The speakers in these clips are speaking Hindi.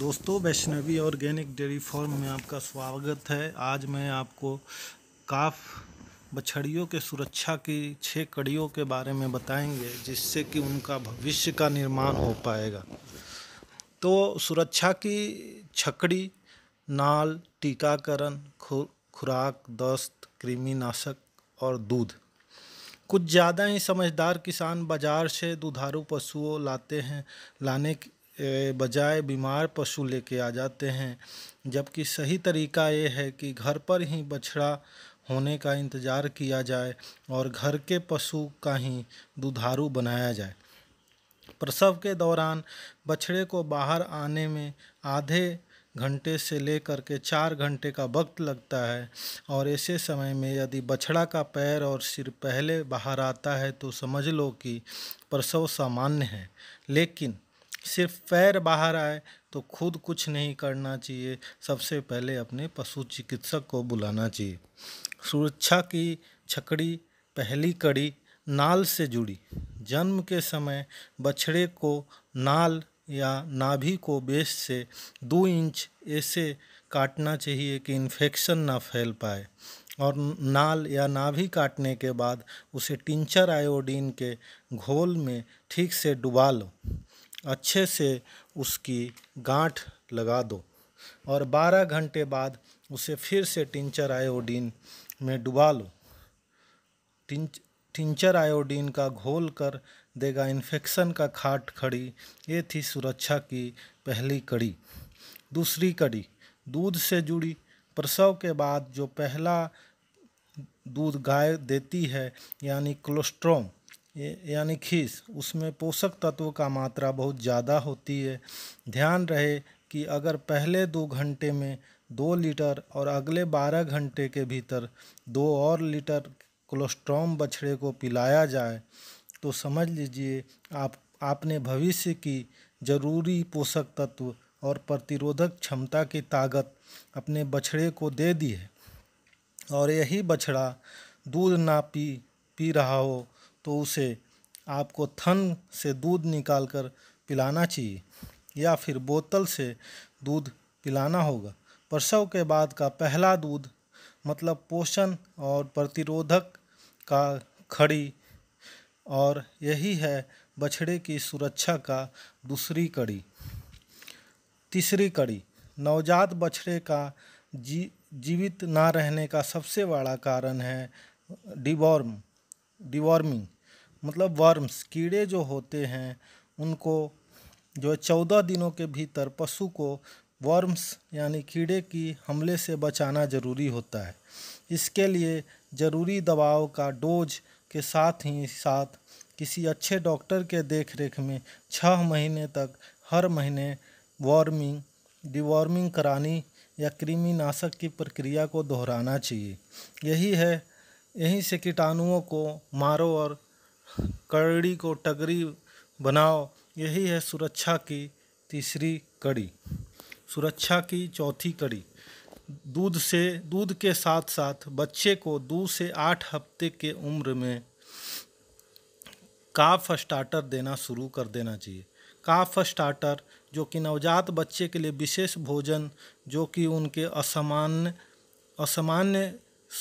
दोस्तों वैष्णवी ऑर्गेनिक डेयरी फार्म में आपका स्वागत है आज मैं आपको काफ बछड़ियों के सुरक्षा की छः कड़ियों के बारे में बताएंगे जिससे कि उनका भविष्य का निर्माण हो पाएगा तो सुरक्षा की छकड़ी नाल टीकाकरण खु, खुराक दस्त कृमिनाशक और दूध कुछ ज़्यादा ही समझदार किसान बाज़ार से दुधारू पशुओं लाते हैं लाने की बजाय बीमार पशु लेके आ जाते हैं जबकि सही तरीका ये है कि घर पर ही बछड़ा होने का इंतज़ार किया जाए और घर के पशु का ही दुधारू बनाया जाए प्रसव के दौरान बछड़े को बाहर आने में आधे घंटे से लेकर के चार घंटे का वक्त लगता है और ऐसे समय में यदि बछड़ा का पैर और सिर पहले बाहर आता है तो समझ लो कि प्रसव सामान्य है लेकिन सिर्फ पैर बाहर आए तो खुद कुछ नहीं करना चाहिए सबसे पहले अपने पशु चिकित्सक को बुलाना चाहिए सुरक्षा की छकड़ी पहली कड़ी नाल से जुड़ी जन्म के समय बछड़े को नाल या नाभि को बेस से दो इंच ऐसे काटना चाहिए कि इन्फेक्शन ना फैल पाए और नाल या नाभि काटने के बाद उसे टिंचर आयोडीन के घोल में ठीक से डुबा लो अच्छे से उसकी गांठ लगा दो और 12 घंटे बाद उसे फिर से टिंचर आयोडीन में डुबा लो टिंच टिंचर आयोडीन का घोल कर देगा इन्फेक्शन का खाट खड़ी ये थी सुरक्षा की पहली कड़ी दूसरी कड़ी दूध से जुड़ी प्रसव के बाद जो पहला दूध गाय देती है यानी कोलेस्ट्रोम यानी खीस उसमें पोषक तत्व का मात्रा बहुत ज़्यादा होती है ध्यान रहे कि अगर पहले दो घंटे में दो लीटर और अगले बारह घंटे के भीतर दो और लीटर कोलेस्ट्रॉम बछड़े को पिलाया जाए तो समझ लीजिए आप आपने भविष्य की जरूरी पोषक तत्व और प्रतिरोधक क्षमता की ताकत अपने बछड़े को दे दी है और यही बछड़ा दूध ना पी पी रहा हो तो उसे आपको थन से दूध निकाल कर पिलाना चाहिए या फिर बोतल से दूध पिलाना होगा प्रसव के बाद का पहला दूध मतलब पोषण और प्रतिरोधक का खड़ी और यही है बछड़े की सुरक्षा का दूसरी कड़ी तीसरी कड़ी नवजात बछड़े का जी जीवित ना रहने का सबसे बड़ा कारण है डिबॉर्म डिवॉर्मिंग मतलब वर्म्स कीड़े जो होते हैं उनको जो है चौदह दिनों के भीतर पशु को वर्म्स यानी कीड़े की हमले से बचाना ज़रूरी होता है इसके लिए ज़रूरी दवाओं का डोज के साथ ही साथ किसी अच्छे डॉक्टर के देख रेख में छः महीने तक हर महीने वार्मिंग डिवॉर्मिंग करानी या कृमिनाशक की प्रक्रिया को दोहराना चाहिए यही है यहीं से कीटाणुओं को मारो और कड़ी को टगरी बनाओ यही है सुरक्षा की तीसरी कड़ी सुरक्षा की चौथी कड़ी दूध से दूध के साथ साथ बच्चे को दो से आठ हफ्ते के उम्र में काफ स्टार्टर देना शुरू कर देना चाहिए काफ स्टार्टर जो कि नवजात बच्चे के लिए विशेष भोजन जो कि उनके असामान्य असामान्य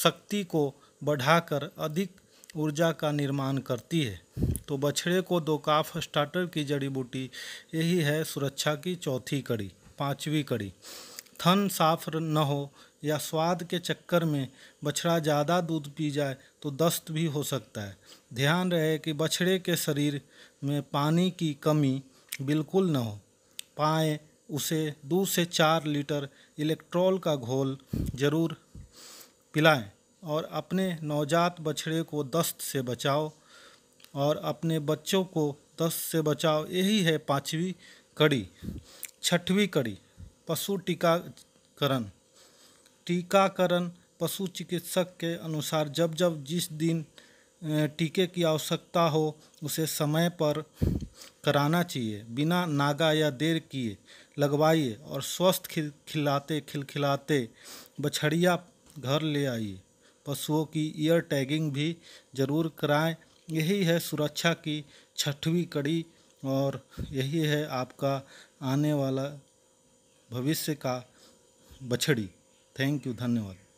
शक्ति को बढ़ाकर अधिक ऊर्जा का निर्माण करती है तो बछड़े को दो काफ स्टार्टर की जड़ी बूटी यही है सुरक्षा की चौथी कड़ी पांचवी कड़ी थन साफ न हो या स्वाद के चक्कर में बछड़ा ज़्यादा दूध पी जाए तो दस्त भी हो सकता है ध्यान रहे कि बछड़े के शरीर में पानी की कमी बिल्कुल न हो पाएँ उसे दो से चार लीटर इलेक्ट्रॉल का घोल जरूर पिलाएं और अपने नवजात बछड़े को दस्त से बचाओ और अपने बच्चों को दस्त से बचाओ यही है पांचवी कड़ी छठवीं कड़ी पशु टीकाकरण टीकाकरण पशु चिकित्सक के अनुसार जब जब जिस दिन टीके की आवश्यकता हो उसे समय पर कराना चाहिए बिना नागा या देर किए लगवाइए और स्वस्थ खिल खिलाते खिलखिलाते बछड़िया घर ले आइए पशुओं की ईयर टैगिंग भी ज़रूर कराएं यही है सुरक्षा की छठवीं कड़ी और यही है आपका आने वाला भविष्य का बछड़ी थैंक यू धन्यवाद